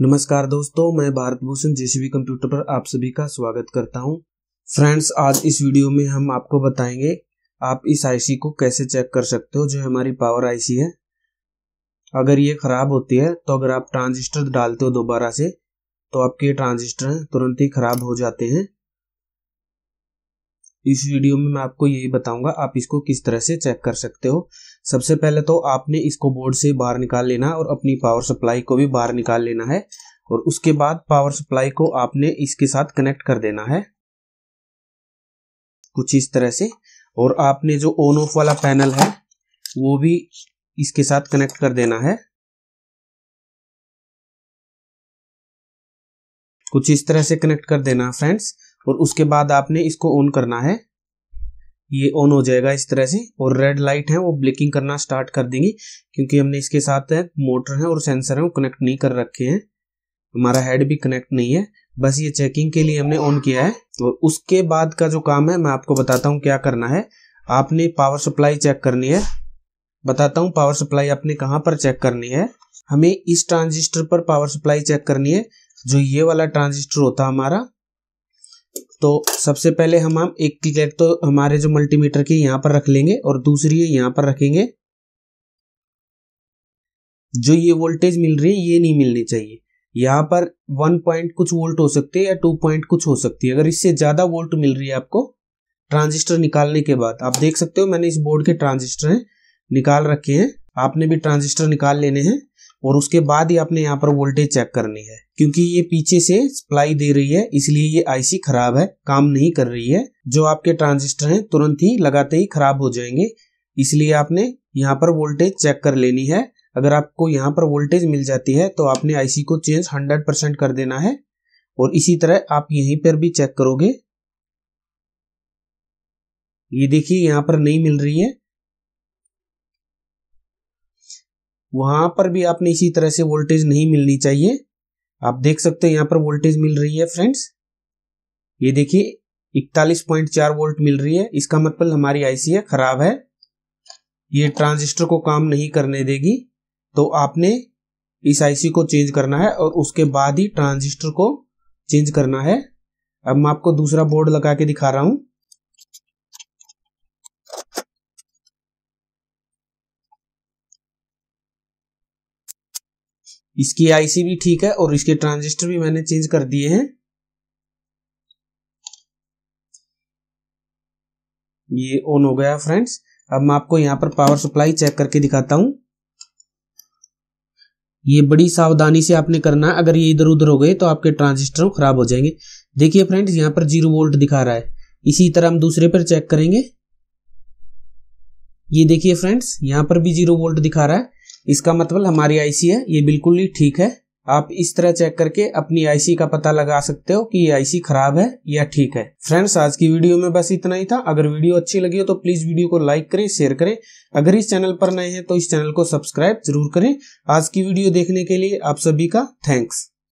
नमस्कार दोस्तों मैं भारत भूषण जेसीबी कंप्यूटर पर आप सभी का स्वागत करता हूं फ्रेंड्स आज इस वीडियो में हम आपको बताएंगे आप इस आईसी को कैसे चेक कर सकते हो जो हमारी पावर आईसी है अगर ये खराब होती है तो अगर आप ट्रांजिस्टर डालते हो दोबारा से तो आपके ट्रांजिस्टर तुरंत ही खराब हो जाते हैं इस वीडियो में मैं आपको यही बताऊंगा आप इसको किस तरह से चेक कर सकते हो सबसे पहले तो आपने इसको बोर्ड से बाहर निकाल लेना और अपनी पावर सप्लाई को भी बाहर निकाल लेना है और उसके बाद पावर सप्लाई को आपने इसके साथ कनेक्ट कर देना है कुछ इस तरह से और आपने जो ऑन ऑफ वाला पैनल है वो भी इसके साथ कनेक्ट कर देना है कुछ इस तरह से कनेक्ट कर देना फ्रेंड्स और उसके बाद आपने इसको ऑन करना है ये ऑन हो जाएगा इस तरह से और रेड लाइट है वो ब्लिकिंग करना स्टार्ट कर देंगी क्योंकि हमने इसके साथ है, मोटर है और सेंसर है वो कनेक्ट नहीं कर रखे हैं हमारा हेड भी कनेक्ट नहीं है बस ये चेकिंग के लिए हमने ऑन किया है और उसके बाद का जो काम है मैं आपको बताता हूँ क्या करना है आपने पावर सप्लाई चेक करनी है बताता हूँ पावर सप्लाई आपने कहाँ पर चेक करनी है हमें इस ट्रांजिस्टर पर पावर सप्लाई चेक करनी है जो ये वाला ट्रांजिस्टर होता है हमारा तो सबसे पहले हम हम एक क्लिकेट तो हमारे जो मल्टीमीटर की यहां पर रख लेंगे और दूसरी यहाँ पर रखेंगे जो ये वोल्टेज मिल रही है ये नहीं मिलनी चाहिए यहां पर वन पॉइंट कुछ वोल्ट हो सकते हैं या टू पॉइंट कुछ हो सकती है अगर इससे ज़्यादा वोल्ट मिल रही है आपको ट्रांजिस्टर निकालने के बाद आप देख सकते हो मैंने इस बोर्ड के ट्रांजिस्टर निकाल रखे हैं आपने भी ट्रांजिस्टर निकाल लेने हैं और उसके बाद ही आपने यहाँ पर वोल्टेज चेक करनी है क्योंकि ये पीछे से सप्लाई दे रही है इसलिए ये आईसी खराब है काम नहीं कर रही है जो आपके ट्रांजिस्टर हैं तुरंत ही लगाते ही खराब हो जाएंगे इसलिए आपने यहाँ पर वोल्टेज चेक कर लेनी है अगर आपको यहाँ पर वोल्टेज मिल जाती है तो आपने आईसी को चेंज हंड्रेड परसेंट कर देना है और इसी तरह आप यहीं पर भी चेक करोगे ये देखिए यहाँ पर नहीं मिल रही है वहां पर भी आपने इसी तरह से वोल्टेज नहीं मिलनी चाहिए आप देख सकते हैं यहाँ पर वोल्टेज मिल रही है फ्रेंड्स ये देखिए इकतालीस पॉइंट चार वोल्ट मिल रही है इसका मतलब हमारी आईसी है खराब है ये ट्रांजिस्टर को काम नहीं करने देगी तो आपने इस आईसी को चेंज करना है और उसके बाद ही ट्रांजिस्टर को चेंज करना है अब मैं आपको दूसरा बोर्ड लगा के दिखा रहा हूं इसकी आईसी भी ठीक है और इसके ट्रांजिस्टर भी मैंने चेंज कर दिए हैं ये ऑन हो गया फ्रेंड्स अब मैं आपको यहां पर पावर सप्लाई चेक करके दिखाता हूं ये बड़ी सावधानी से आपने करना है अगर ये इधर उधर हो गए तो आपके ट्रांजिस्टर खराब हो जाएंगे देखिए फ्रेंड्स यहां पर जीरो वोल्ट दिखा रहा है इसी तरह हम दूसरे पर चेक करेंगे ये देखिए फ्रेंड्स यहां पर भी जीरो वोल्ट दिखा रहा है इसका मतलब हमारी आईसी है ये बिल्कुल ही ठीक है आप इस तरह चेक करके अपनी आईसी का पता लगा सकते हो कि ये आईसी खराब है या ठीक है फ्रेंड्स आज की वीडियो में बस इतना ही था अगर वीडियो अच्छी लगी हो तो प्लीज वीडियो को लाइक करें शेयर करें अगर इस चैनल पर नए हैं तो इस चैनल को सब्सक्राइब जरूर करें आज की वीडियो देखने के लिए आप सभी का थैंक्स